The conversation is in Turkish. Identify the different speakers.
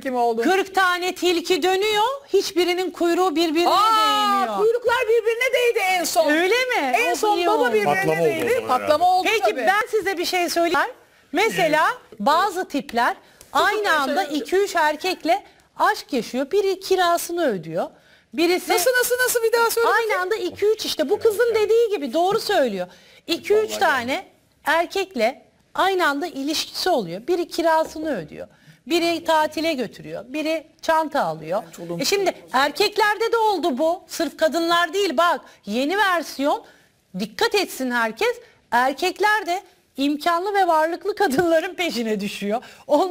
Speaker 1: tilki mi 40 tane tilki dönüyor. Hiçbirinin kuyruğu birbirine Aa, değmiyor. Kuyruklar birbirine değdi en son. Öyle mi? En o son baba birbirine Patlama değdi. Oldu Patlama oldu Peki tabii. ben size bir şey söyleyeyim. Mesela bazı tipler aynı anda 2-3 erkekle aşk yaşıyor. Biri kirasını ödüyor. Birisi nasıl nasıl nasıl bir daha söyle. Aynı anda 2-3 işte bu kızın dediği gibi doğru söylüyor. 2-3 tane erkekle aynı anda ilişkisi oluyor. Biri kirasını ödüyor. Biri tatile götürüyor. Biri çanta alıyor. E şimdi erkeklerde de oldu bu. Sırf kadınlar değil bak. Yeni versiyon. Dikkat etsin herkes. Erkekler de imkanlı ve varlıklı kadınların peşine düşüyor. Onlar